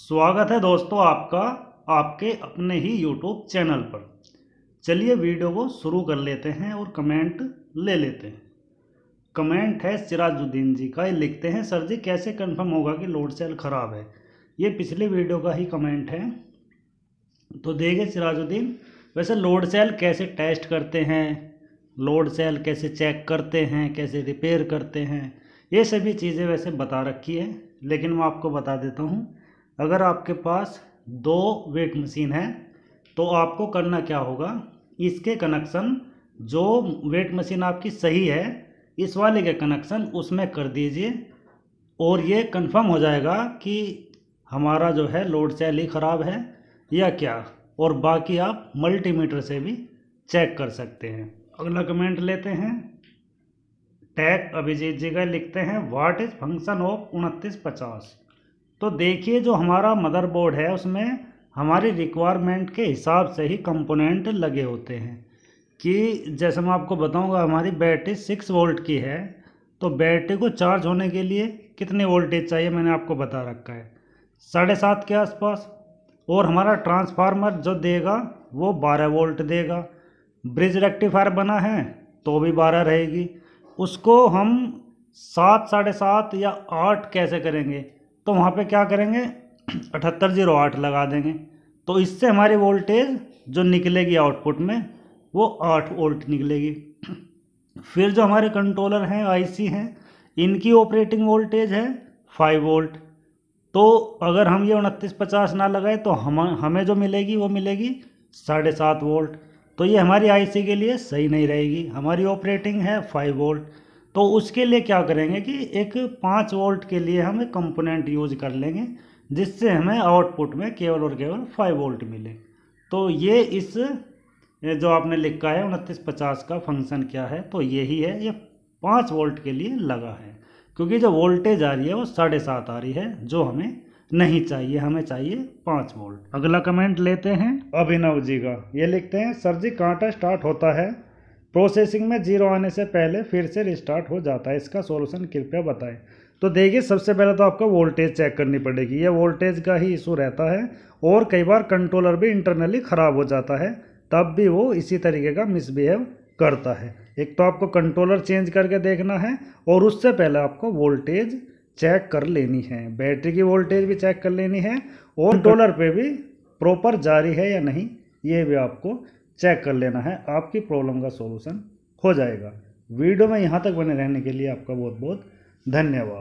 स्वागत है दोस्तों आपका आपके अपने ही यूट्यूब चैनल पर चलिए वीडियो को शुरू कर लेते हैं और कमेंट ले लेते हैं कमेंट है सिराजुद्दीन जी का ये लिखते हैं सर जी कैसे कंफर्म होगा कि लोड सेल ख़राब है ये पिछले वीडियो का ही कमेंट है तो देखे सिराजुद्दीन वैसे लोड सेल कैसे टेस्ट करते हैं लोड सेल कैसे चेक करते हैं कैसे रिपेयर करते हैं ये सभी चीज़ें वैसे बता रखी है लेकिन मैं आपको बता देता हूँ अगर आपके पास दो वेट मशीन है तो आपको करना क्या होगा इसके कनेक्शन जो वेट मशीन आपकी सही है इस वाले के कनेक्शन उसमें कर दीजिए और ये कंफर्म हो जाएगा कि हमारा जो है लोड सेल ही ख़राब है या क्या और बाकी आप मल्टीमीटर से भी चेक कर सकते हैं अगला कमेंट लेते हैं टैग अभिजीत जी का लिखते हैं व्हाट इज़ फंक्शन ऑफ उनतीस पचास तो देखिए जो हमारा मदरबोर्ड है उसमें हमारी रिक्वायरमेंट के हिसाब से ही कंपोनेंट लगे होते हैं कि जैसे मैं आपको बताऊंगा हमारी बैटरी सिक्स वोल्ट की है तो बैटरी को चार्ज होने के लिए कितने वोल्टेज चाहिए मैंने आपको बता रखा है साढ़े सात के आसपास और हमारा ट्रांसफार्मर जो देगा वो बारह वोल्ट देगा ब्रिज रेक्टिफायर बना है तो भी बारह रहेगी उसको हम सात साढ़े सात या आठ कैसे करेंगे तो वहाँ पे क्या करेंगे अठहत्तर जीरो आठ लगा देंगे तो इससे हमारी वोल्टेज जो निकलेगी आउटपुट में वो आठ वोल्ट निकलेगी फिर जो हमारे कंट्रोलर हैं आईसी हैं इनकी ऑपरेटिंग वोल्टेज है फाइव वोल्ट तो अगर हम ये उनतीस पचास ना लगाएं तो हम हमें जो मिलेगी वो मिलेगी साढ़े सात वोल्ट तो ये हमारी आईसी के लिए सही नहीं रहेगी हमारी ऑपरेटिंग है फाइव वोल्ट तो उसके लिए क्या करेंगे कि एक पाँच वोल्ट के लिए हम एक कंपोनेंट यूज कर लेंगे जिससे हमें आउटपुट में केवल और केवल फाइव वोल्ट मिले तो ये इस जो आपने लिखा है उनतीस पचास का फंक्शन क्या है तो यही है ये पाँच वोल्ट के लिए लगा है क्योंकि जो वोल्टेज आ रही है वो साढ़े सात आ रही है जो हमें नहीं चाहिए हमें चाहिए पाँच वोल्ट अगला कमेंट लेते हैं अभिनव जी का ये लिखते हैं सर जी कांटा स्टार्ट होता है प्रोसेसिंग में जीरो आने से पहले फिर से रिस्टार्ट हो जाता है इसका सोल्यूशन कृपया बताएं तो देखिए सबसे पहले तो आपको वोल्टेज चेक करनी पड़ेगी ये वोल्टेज का ही इशू रहता है और कई बार कंट्रोलर भी इंटरनली ख़राब हो जाता है तब भी वो इसी तरीके का मिसबिहेव करता है एक तो आपको कंट्रोलर चेंज करके देखना है और उससे पहले आपको वोल्टेज चेक कर लेनी है बैटरी की वोल्टेज भी चेक कर लेनी है और डॉलर पे भी प्रॉपर जारी है या नहीं ये भी आपको चेक कर लेना है आपकी प्रॉब्लम का सॉल्यूशन हो जाएगा वीडियो में यहाँ तक बने रहने के लिए आपका बहुत बहुत धन्यवाद